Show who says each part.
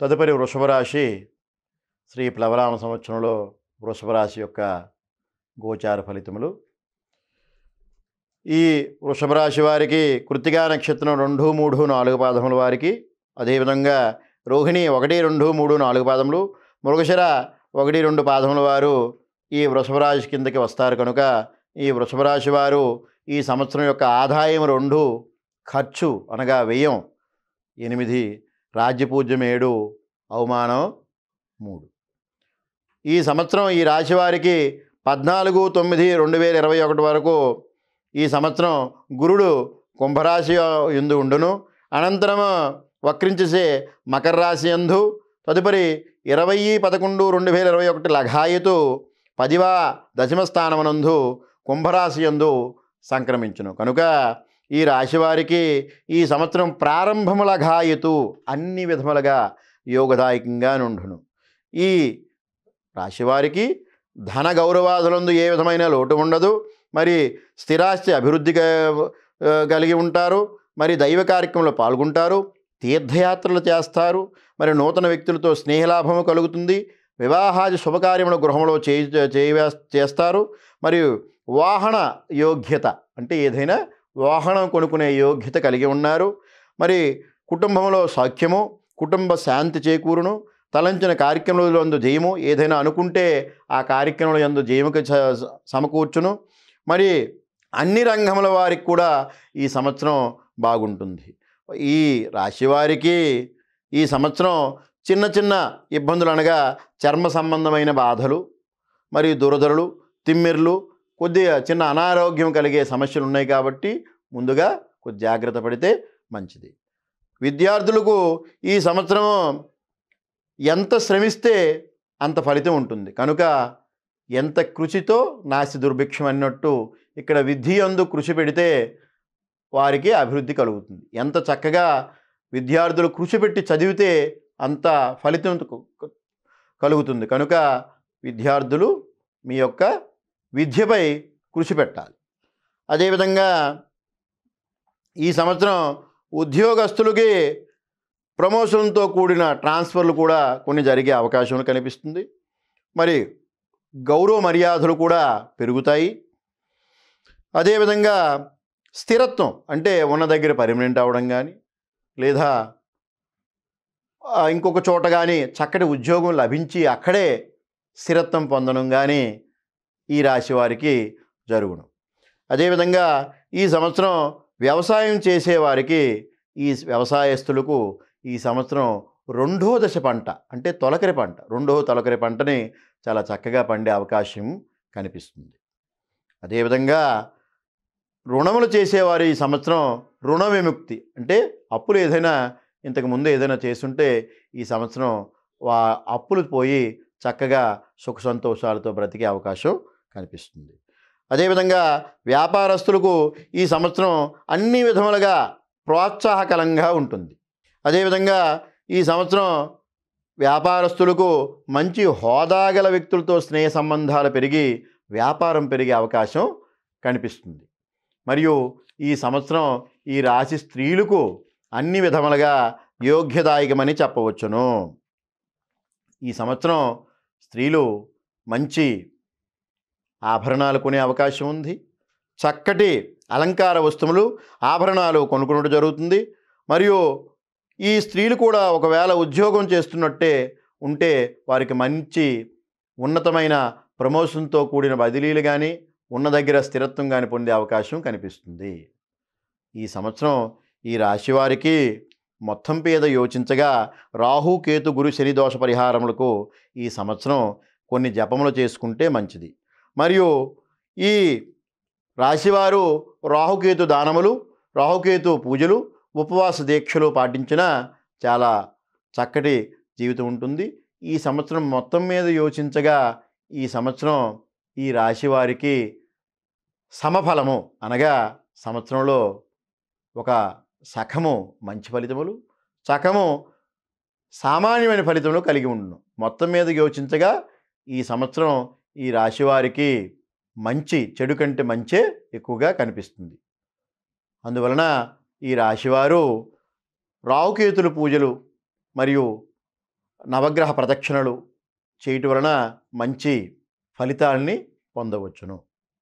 Speaker 1: తదుపరి వృషభరాశి శ్రీ ప్లవరామ సంవత్సరంలో వృషభరాశి యొక్క గోచార ఫలితములు ఈ వృషభరాశి వారికి కృతిగా నక్షత్రం రెండు మూడు నాలుగు పాదముల వారికి అదేవిధంగా రోహిణి ఒకటి రెండు మూడు నాలుగు పాదములు మృగశిర ఒకటి రెండు పాదముల వారు ఈ వృషభరాశి కిందకి వస్తారు కనుక ఈ వృషభరాశి వారు ఈ సంవత్సరం యొక్క ఆదాయం రెండు ఖర్చు అనగా వ్యయం ఎనిమిది రాజ్యపూజ్యం ఏడు అవమానం మూడు ఈ సంవత్సరం ఈ రాశి వారికి పద్నాలుగు తొమ్మిది రెండు వేల ఇరవై ఒకటి వరకు ఈ సంవత్సరం గురుడు కుంభరాశి ఎందు ఉండును అనంతరం వక్రించేసే మకర రాశి ఎందు తదుపరి ఇరవై పదకొండు రెండు వేల ఇరవై ఒకటి లఘాయుతు పదివ దశమ కుంభరాశి ఎందు సంక్రమించును కనుక ఈ రాశివారికి ఈ సంవత్సరం ప్రారంభముల ఘాయుతు అన్ని విధములుగా యోగదాయకంగా నుండును ఈ రాశివారికి ధన గౌరవాదులందు ఏ విధమైన లోటు ఉండదు మరి స్థిరాస్తి అభివృద్ధి కలిగి ఉంటారు మరి దైవ కార్యక్రమంలో పాల్గొంటారు తీర్థయాత్రలు చేస్తారు మరి నూతన వ్యక్తులతో స్నేహలాభము కలుగుతుంది వివాహాది శుభకార్యముల గృహంలో చేయి చేస్తారు మరియు వాహన యోగ్యత అంటే ఏదైనా వాహనం కొనుక్కునే యోగ్యత కలిగి ఉన్నారు మరి కుటుంబంలో సౌఖ్యము కుటుంబ శాంతి చేకూరును తలంచిన కార్యక్రమంలో ఎందు జయము ఏదైనా అనుకుంటే ఆ కార్యక్రమంలో ఎందు జయముకి సమకూర్చును మరి అన్ని రంగముల వారికి కూడా ఈ సంవత్సరం బాగుంటుంది ఈ రాశి వారికి ఈ సంవత్సరం చిన్న చిన్న ఇబ్బందులు అనగా చర్మ సంబంధమైన బాధలు మరియు దురదలు తిమ్మిర్లు కొద్దిగా చిన్న అనారోగ్యం కలిగే సమస్యలు ఉన్నాయి కాబట్టి ముందుగా కొద్ది జాగ్రత్త పడితే మంచిది విద్యార్థులకు ఈ సంవత్సరం ఎంత శ్రమిస్తే అంత ఫలితం ఉంటుంది కనుక ఎంత కృషితో నాసి దుర్భిక్షం అన్నట్టు ఇక్కడ విద్య అందు కృషి పెడితే వారికి అభివృద్ధి కలుగుతుంది ఎంత చక్కగా విద్యార్థులు కృషి పెట్టి చదివితే అంత ఫలితం కలుగుతుంది కనుక విద్యార్థులు మీ యొక్క విద్యపై కృషి పెట్టాలి అదేవిధంగా ఈ సంవత్సరం ఉద్యోగస్తులకి ప్రమోషన్తో కూడిన ట్రాన్స్ఫర్లు కూడా కొన్ని జరిగే అవకాశం కనిపిస్తుంది మరి గౌరవ మర్యాదలు కూడా పెరుగుతాయి అదేవిధంగా స్థిరత్వం అంటే ఉన్న దగ్గర పర్మనెంట్ అవ్వడం కానీ లేదా ఇంకొక చోట కానీ చక్కటి ఉద్యోగం లభించి అక్కడే స్థిరత్వం పొందడం కానీ ఈ రాశి వారికి జరుగును అదేవిధంగా ఈ సంవత్సరం వ్యవసాయం చేసేవారికి ఈ వ్యవసాయస్తులకు ఈ సంవత్సరం రెండో దశ పంట అంటే తొలకరి పంట రెండో తొలకరి పంటని చాలా చక్కగా పండే అవకాశం కనిపిస్తుంది అదేవిధంగా రుణములు చేసేవారు ఈ సంవత్సరం రుణ విముక్తి అంటే అప్పులు ఏదైనా ఇంతకుముందు ఏదైనా చేస్తుంటే ఈ సంవత్సరం అప్పులు పోయి చక్కగా సుఖ సంతోషాలతో బ్రతికే అవకాశం కనిపిస్తుంది అదేవిధంగా వ్యాపారస్తులకు ఈ సంవత్సరం అన్ని విధములుగా ప్రోత్సాహకరంగా ఉంటుంది అదేవిధంగా ఈ సంవత్సరం వ్యాపారస్తులకు మంచి హోదాగల వ్యక్తులతో స్నేహ సంబంధాలు పెరిగి వ్యాపారం పెరిగే అవకాశం కనిపిస్తుంది మరియు ఈ సంవత్సరం ఈ రాశి స్త్రీలకు అన్ని విధములుగా యోగ్యదాయకమని చెప్పవచ్చును ఈ సంవత్సరం స్త్రీలు మంచి ఆభరణాలు కొనే అవకాశం ఉంది చక్కటి అలంకార వస్తువులు ఆభరణాలు కొనుక్కున్నట్టు జరుగుతుంది మరియు ఈ స్త్రీలు కూడా ఒకవేళ ఉద్యోగం చేస్తున్నట్టే ఉంటే వారికి మంచి ఉన్నతమైన ప్రమోషన్తో కూడిన బదిలీలు కానీ ఉన్న దగ్గర స్థిరత్వం కానీ పొందే అవకాశం కనిపిస్తుంది ఈ సంవత్సరం ఈ రాశివారికి మొత్తం పేద యోచించగా రాహు కేతు గురు శని దోష పరిహారములకు ఈ సంవత్సరం కొన్ని జపములు చేసుకుంటే మంచిది మరియు ఈ రాశివారు రాహుకేతు దానములు రాహుకేతు పూజలు ఉపవాస దీక్షలు పాటించిన చాలా చక్కటి జీవితం ఉంటుంది ఈ సంవత్సరం మొత్తం మీద యోచించగా ఈ సంవత్సరం ఈ రాశి వారికి సమఫలము అనగా సంవత్సరంలో ఒక సఖము మంచి ఫలితములు సఖము సామాన్యమైన ఫలితములు కలిగి ఉండును మొత్తం మీద యోచించగా ఈ సంవత్సరం ఈ రాశివారికి మంచి చెడు కంటే మంచే ఎక్కువగా కనిపిస్తుంది అందువలన ఈ రాశివారు రావుకేతుల పూజలు మరియు నవగ్రహ ప్రదక్షిణలు చేయటం వలన మంచి ఫలితాలని పొందవచ్చును